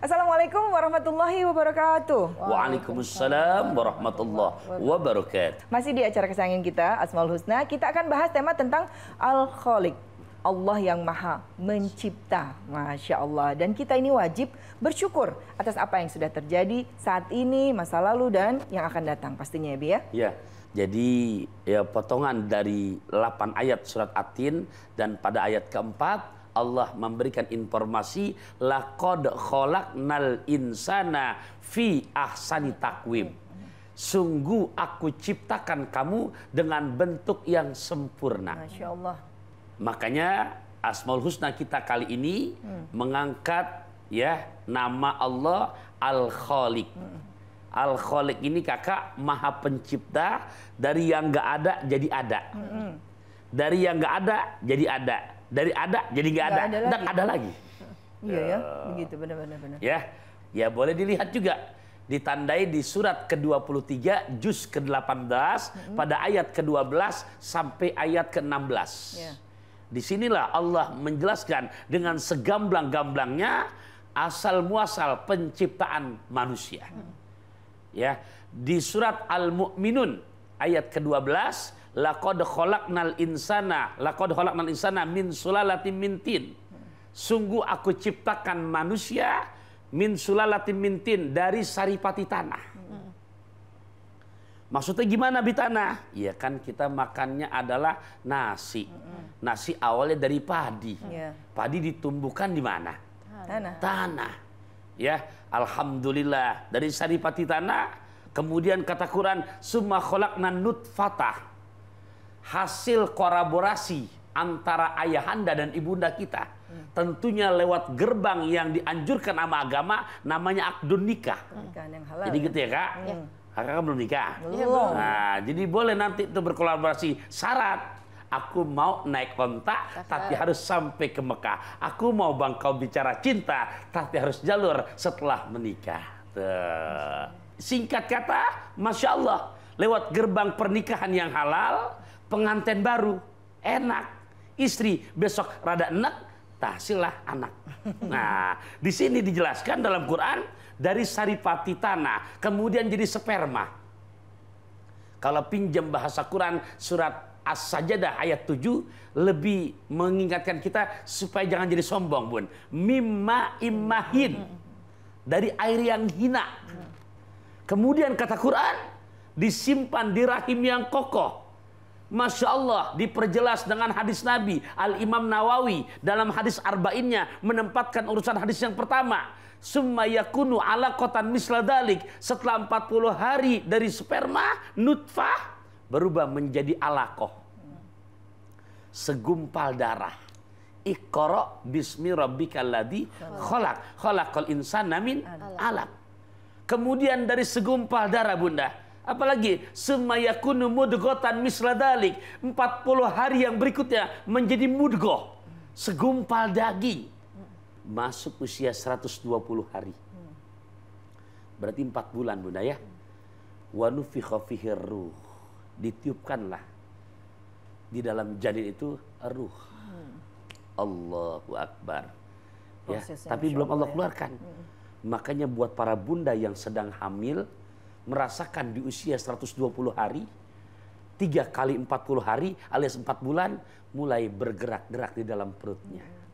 Assalamualaikum warahmatullahi wabarakatuh. Waalaikumsalam warahmatullahi wabarakatuh. Masih di acara kesayangan kita Asmaul Husna, kita akan bahas tema tentang Al-Khaliq. Allah yang maha mencipta, Masya Allah. Dan kita ini wajib bersyukur atas apa yang sudah terjadi saat ini, masa lalu, dan yang akan datang pastinya ya Bi ya? Iya. Jadi ya potongan dari 8 ayat surat Atin dan pada ayat keempat Allah memberikan informasi laqad khalaqnal insana fi ahsani takwim. Sungguh aku ciptakan kamu dengan bentuk yang sempurna. Masya Allah. Makanya Asmaul Husna kita kali ini hmm. mengangkat ya nama Allah Al Khaliq. Hmm Al Khalik ini kakak maha pencipta dari yang nggak ada jadi ada. Mm -hmm. Dari yang nggak ada jadi ada. Dari ada jadi nggak ada. ada Dan ada lagi. Iya ya, eh, begitu benar-benar benar. Ya. Ya boleh dilihat juga ditandai di surat ke-23 juz ke-18 mm -hmm. pada ayat ke-12 sampai ayat ke-16. Yeah. Disinilah Allah menjelaskan dengan segamblang-gamblangnya asal muasal penciptaan manusia. Mm -hmm. Ya, di surat Al-Mu'minun ayat ke-12, laqad khalaqnal insana, laqad khalaqnal insana min sulalatin mintin Sungguh aku ciptakan manusia min sulalatin mintin dari saripati tanah. Maksudnya gimana di tanah? Ya kan kita makannya adalah nasi. Nasi awalnya dari padi. Ya. Padi ditumbuhkan di mana? Tanah. Tanah ya alhamdulillah dari saripati tanah kemudian kata Quran summa khalaqna nutfatah hasil kolaborasi antara ayahanda dan ibunda kita hmm. tentunya lewat gerbang yang dianjurkan sama agama namanya akdun nikah hmm. jadi ya. gitu ya kak hmm. kakak belum nikah belum. nah jadi boleh nanti itu berkolaborasi syarat Aku mau naik onta, tapi harus sampai ke Mekah. Aku mau bang kau bicara cinta, tapi harus jalur setelah menikah. Tuh. Singkat kata, Masya Allah. Lewat gerbang pernikahan yang halal, pengantin baru. Enak. Istri besok rada enak, tahsilah anak. Nah, di sini dijelaskan dalam Quran dari saripati tanah kemudian jadi sperma. Kalau pinjam bahasa Quran surat As-Sajadah ayat 7 lebih mengingatkan kita supaya jangan jadi sombong, Bun. Mimma imahin. Dari air yang hina. Kemudian kata Quran, disimpan di rahim yang kokoh. Masya Allah diperjelas dengan hadis Nabi Al-Imam Nawawi dalam hadis Arba'innya menempatkan urusan hadis yang pertama. Summa ala kotan misladalik. Setelah 40 hari dari sperma, nutfah, berubah menjadi alaqoh Segumpal darah. Ikorok bismi rabbikal ladhi kholak. Kholakol insan namin alak. Kemudian dari segumpal darah bunda. Apalagi semayakunu mudgotan misladalik. 40 hari yang berikutnya menjadi mudgoh. Segumpal daging. Masuk usia 120 hari. Berarti 4 bulan bunda ya. Wanufi khafihir ruh ditiupkanlah di dalam janin itu ruh. Hmm. Allahu Akbar. ya, tapi belum Allah ya. keluarkan. Hmm. Makanya buat para bunda yang sedang hamil merasakan di usia 120 hari tiga kali 40 hari alias 4 bulan mulai bergerak-gerak di dalam perutnya. Hmm.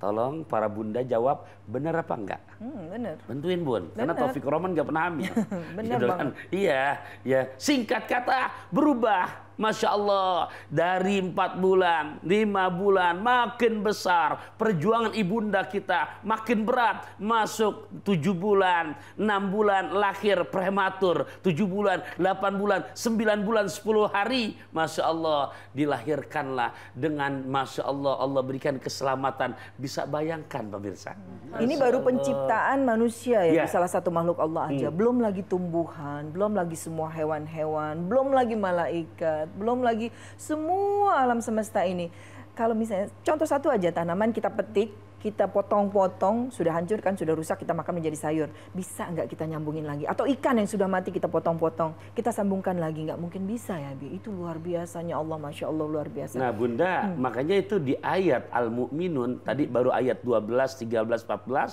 Tolong para bunda jawab benar apa enggak? Hmm, benar. Bantuin bun, bener. karena Taufik Roman enggak pernah hamil. benar gitu kan? Iya, ya. Singkat kata berubah Masya Allah dari empat bulan, lima bulan makin besar. Perjuangan ibunda kita makin berat. Masuk tujuh bulan, enam bulan lahir prematur. Tujuh bulan, delapan bulan, sembilan bulan, sepuluh hari. Masya Allah dilahirkanlah dengan Masya Allah Allah berikan keselamatan. Bisa bayangkan pemirsa. Masya Ini baru Allah. penciptaan manusia ya, ya. salah satu makhluk Allah aja. Hmm. Belum lagi tumbuhan, belum lagi semua hewan-hewan, belum lagi malaikat, belum lagi semua alam semesta ini. Kalau misalnya contoh satu aja tanaman kita petik, kita potong-potong sudah hancur kan sudah rusak kita makan menjadi sayur bisa nggak kita nyambungin lagi atau ikan yang sudah mati kita potong-potong kita sambungkan lagi nggak mungkin bisa ya bi itu luar biasanya Allah masya Allah luar biasa nah bunda hmm. makanya itu di ayat al muminun tadi hmm. baru ayat 12 13 14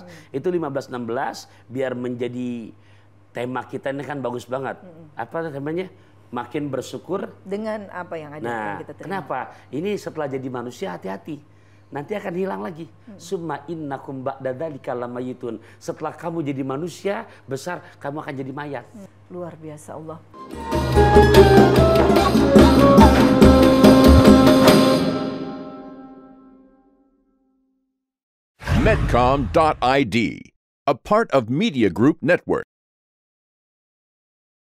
hmm. itu 15 16 biar menjadi tema kita ini kan bagus banget hmm. apa namanya makin bersyukur dengan apa yang ada nah, yang kita terima. Kenapa? Ini setelah jadi manusia hati-hati. Nanti akan hilang lagi. Hmm. Summa innakum ba'dadzalika lamayitun. Setelah kamu jadi manusia besar, kamu akan jadi mayat. Hmm. Luar biasa Allah. Medcom.id, a part of Media Group Network.